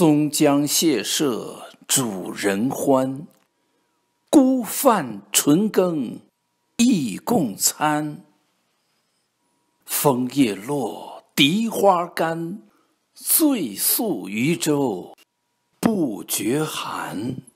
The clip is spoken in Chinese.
松江蟹舍主人欢，孤帆春羹亦共餐。枫叶落，荻花干，醉宿渔舟不觉寒。